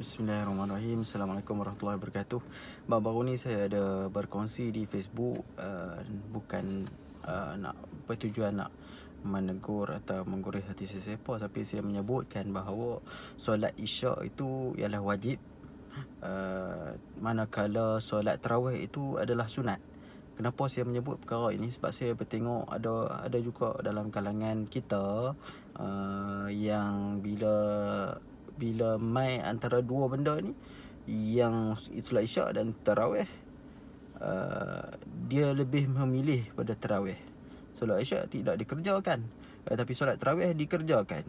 Bismillahirrahmanirrahim Assalamualaikum warahmatullahi wabarakatuh Baru-baru ni saya ada berkongsi di Facebook uh, Bukan uh, nak bertujuan nak menegur atau menggoreh hati sesiapa Tapi saya menyebutkan bahawa solat isyak itu ialah wajib uh, Manakala solat terawih itu adalah sunat Kenapa saya menyebut perkara ini? Sebab saya bertengok ada ada juga dalam kalangan kita uh, yang bila bila mai antara dua benda ni yang itulah isyak dan tarawih uh, dia lebih memilih pada tarawih solat isyak tidak dikerjakan uh, tapi solat tarawih dikerjakan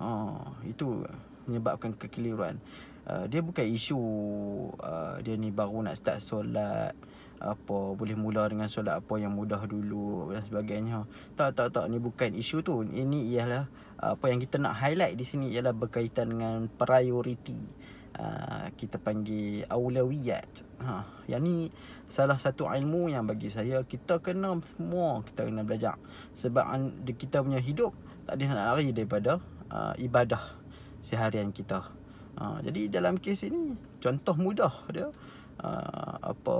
ha uh, itu menyebabkan kekeliruan uh, dia bukan isu uh, dia ni baru nak start solat apa boleh mula dengan solat apa yang mudah dulu dan sebagainya tak tak tak ni bukan isu tu ini ialah apa yang kita nak highlight di sini ialah berkaitan dengan priority uh, kita panggil aulawiyat ha yang ni salah satu ilmu yang bagi saya kita kena semua kita kena belajar sebab kita punya hidup tak ada nak lari daripada uh, ibadah seharian kita uh, jadi dalam kes ini contoh mudah dia Uh, apa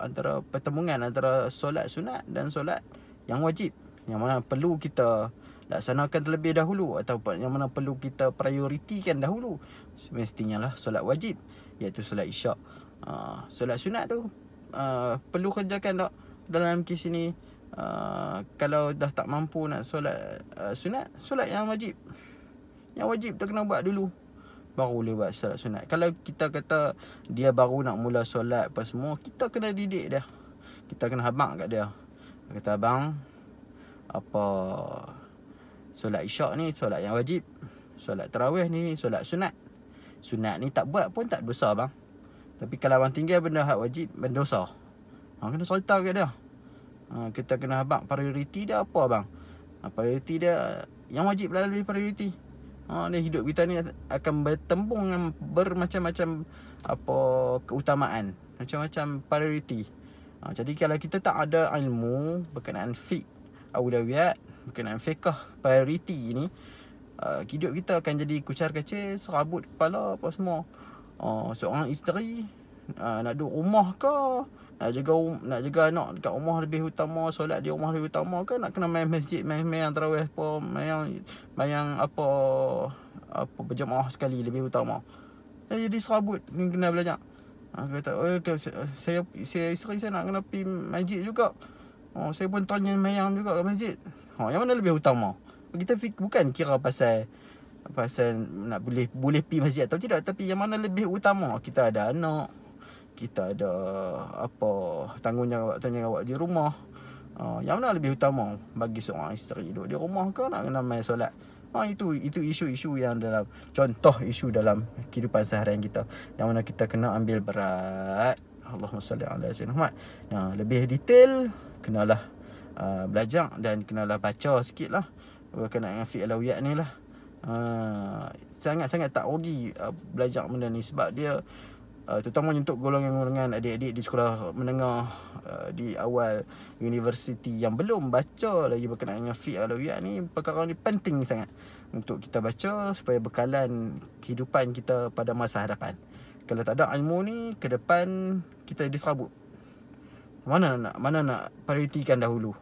antara pertemuan antara solat sunat dan solat yang wajib yang mana perlu kita laksanakan terlebih dahulu atau yang mana perlu kita prioritikan dahulu semestinya lah solat wajib iaitu solat isyak uh, solat sunat tu uh, perlu kerjakan tak dalam kes ini uh, kalau dah tak mampu nak solat uh, sunat solat yang wajib yang wajib tu kena buat dulu baru boleh buat solat sunat kalau kita kata dia baru nak mula solat apa semua kita kena didik dia kita kena habang kat dia kita abang apa Solat isyak ni solat yang wajib. Solat terawih ni solat sunat. Sunat ni tak buat pun tak dosa bang. Tapi kalau orang tinggal benda hak wajib, benda dosa. Ha, kena cerita ke dia. Ha, kita kena habang prioriti dia apa bang. Ha, prioriti dia yang wajib lah lebih prioriti. Ha, ni hidup kita ni akan bertembung dengan bermacam-macam apa keutamaan. Macam-macam prioriti. Ha, jadi kalau kita tak ada ilmu berkenaan fiqh, awdawiyat, berkenaan fiqah priority ni uh, hidup kita akan jadi kucar kecil serabut kepala apa semua uh, seorang isteri uh, nak duduk rumah ke nak jaga um, nak jaga anak dekat rumah lebih utama solat di rumah lebih utama ke nak kena main masjid main-main yang tarawih apa main yang main yang apa apa berjemaah sekali lebih utama eh, jadi serabut ni kena belajar Ha, kata, oh, okay, saya, saya isteri saya nak kena pergi masjid juga. Oh, saya pun tanya mayang juga ke masjid. Ha, yang mana lebih utama? Kita fikir, bukan kira pasal pasal nak boleh boleh pi masjid atau tidak tapi yang mana lebih utama? Kita ada anak, kita ada apa tanggungjawab tanggungjawab di rumah. Ha, yang mana lebih utama bagi seorang isteri duduk di rumah ke nak kena main solat? Ha, itu itu isu-isu yang dalam contoh isu dalam kehidupan seharian kita yang mana kita kena ambil berat Allahumma salli ala sayyidina Muhammad. Ya, lebih detail kenalah uh, belajar dan kenalah baca sikit lah berkenaan dengan fiqh alawiyat ni lah uh, sangat-sangat tak rugi uh, belajar benda ni sebab dia Uh, terutamanya untuk golongan-golongan adik-adik di sekolah menengah uh, di awal universiti yang belum baca lagi berkenaan dengan fiqh alawiyah ni perkara ni penting sangat untuk kita baca supaya bekalan kehidupan kita pada masa hadapan kalau tak ada ilmu ni ke depan kita diserabut mana nak mana nak prioritikan dahulu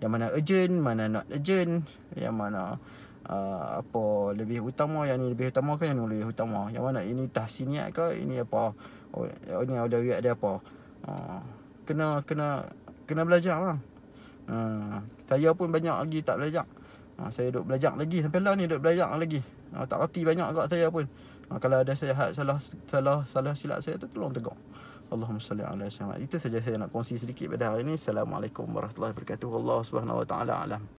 yang mana urgent, mana not urgent, yang mana uh, apa lebih utama, yang ni lebih utama ke yang ni lebih utama. Yang mana ini tahsiniat ke, ini apa, oh, ini oh, ada riak dia apa. Uh, kena, kena, kena belajar lah. Uh, saya pun banyak lagi tak belajar. Uh, saya duduk belajar lagi, sampai lah ni duduk belajar lagi. Uh, tak hati banyak kat saya pun. Uh, kalau ada saya salah, salah, salah silap saya tu, tolong tegak. Allahumma salli ala sayyidina. Itu saja saya nak kongsi sedikit pada hari ini. Assalamualaikum warahmatullahi wabarakatuh. Allah Subhanahu wa taala alam.